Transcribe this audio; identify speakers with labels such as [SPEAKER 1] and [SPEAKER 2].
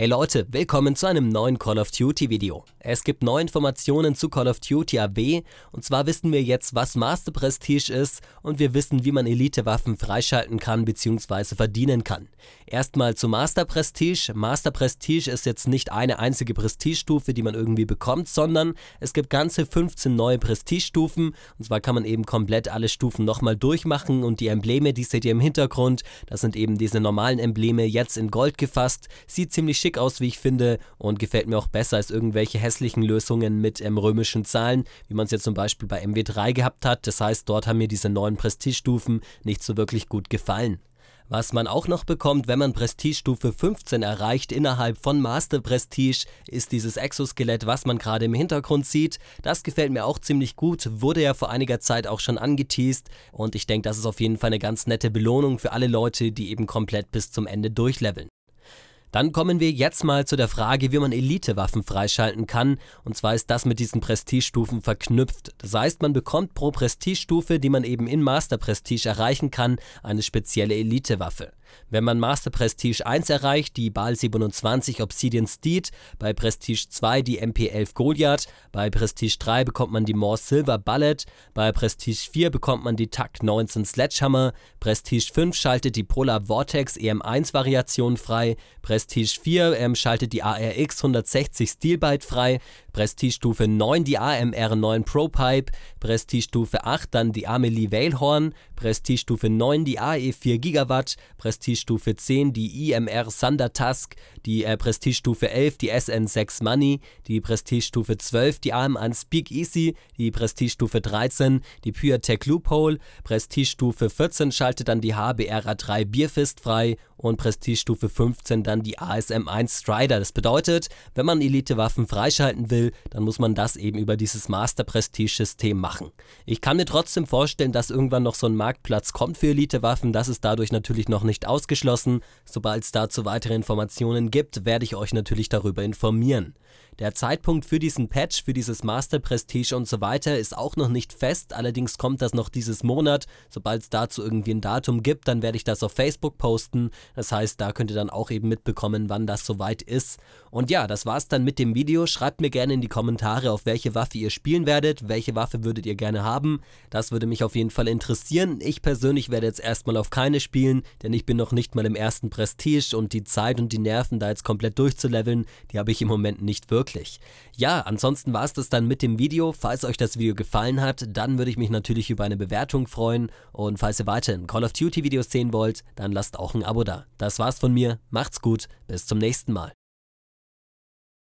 [SPEAKER 1] Hey Leute, willkommen zu einem neuen Call of Duty Video. Es gibt neue Informationen zu Call of Duty AB und zwar wissen wir jetzt, was Master Prestige ist und wir wissen, wie man Elite-Waffen freischalten kann bzw. verdienen kann. Erstmal zu Master Prestige. Master Prestige ist jetzt nicht eine einzige Prestigestufe, die man irgendwie bekommt, sondern es gibt ganze 15 neue Prestigestufen und zwar kann man eben komplett alle Stufen nochmal durchmachen und die Embleme, die seht ihr im Hintergrund, das sind eben diese normalen Embleme jetzt in Gold gefasst, sieht ziemlich schick schick aus, wie ich finde, und gefällt mir auch besser als irgendwelche hässlichen Lösungen mit ähm, römischen Zahlen, wie man es ja zum Beispiel bei MW3 gehabt hat. Das heißt, dort haben mir diese neuen Prestigestufen nicht so wirklich gut gefallen. Was man auch noch bekommt, wenn man Prestigestufe 15 erreicht innerhalb von Master Prestige, ist dieses Exoskelett, was man gerade im Hintergrund sieht. Das gefällt mir auch ziemlich gut, wurde ja vor einiger Zeit auch schon angeteased und ich denke, das ist auf jeden Fall eine ganz nette Belohnung für alle Leute, die eben komplett bis zum Ende durchleveln. Dann kommen wir jetzt mal zu der Frage, wie man Elite-Waffen freischalten kann. Und zwar ist das mit diesen Prestigestufen verknüpft. Das heißt, man bekommt pro Prestigestufe, die man eben in Master Prestige erreichen kann, eine spezielle Elite-Waffe. Wenn man Master Prestige 1 erreicht, die BAL 27 Obsidian Steed, bei Prestige 2 die MP11 Goliath, bei Prestige 3 bekommt man die Morse Silver Bullet, bei Prestige 4 bekommt man die TAC 19 Sledgehammer, Prestige 5 schaltet die Polar Vortex EM1 Variation frei, Prestige 4 ähm, schaltet die ARX 160 Steelbite frei, Prestigestufe 9 die AMR9 Pro ProPipe, Prestigestufe 8 dann die Amelie Whalehorn, Prestigestufe 9 die AE4 Gigawatt, Prestigestufe 10 die IMR Thunder Tusk, die äh, Prestigestufe 11 die SN6 Money, die Prestigestufe 12 die AM1 Speak Easy, die Prestigestufe 13 die PureTech Loophole, Prestigestufe 14 schaltet dann die HBRA3 Bierfist frei und Prestigestufe 15 dann die ASM1 Strider. Das bedeutet, wenn man Elite-Waffen freischalten will, will, dann muss man das eben über dieses Master Prestige System machen. Ich kann mir trotzdem vorstellen, dass irgendwann noch so ein Marktplatz kommt für Elitewaffen. Das ist dadurch natürlich noch nicht ausgeschlossen. Sobald es dazu weitere Informationen gibt, werde ich euch natürlich darüber informieren. Der Zeitpunkt für diesen Patch, für dieses Master Prestige und so weiter ist auch noch nicht fest, allerdings kommt das noch dieses Monat. Sobald es dazu irgendwie ein Datum gibt, dann werde ich das auf Facebook posten. Das heißt, da könnt ihr dann auch eben mitbekommen, wann das soweit ist. Und ja, das war's dann mit dem Video. Schreibt mir gerne in die Kommentare, auf welche Waffe ihr spielen werdet, welche Waffe würdet ihr gerne haben. Das würde mich auf jeden Fall interessieren. Ich persönlich werde jetzt erstmal auf keine spielen, denn ich bin noch nicht mal im ersten Prestige und die Zeit und die Nerven da jetzt komplett durchzuleveln, die habe ich im Moment nicht wirklich möglich. Ja, ansonsten war es das dann mit dem Video. Falls euch das Video gefallen hat, dann würde ich mich natürlich über eine Bewertung freuen. Und falls ihr weiterhin Call of Duty Videos sehen wollt, dann lasst auch ein Abo da. Das war's von mir. Macht's gut. Bis zum nächsten Mal.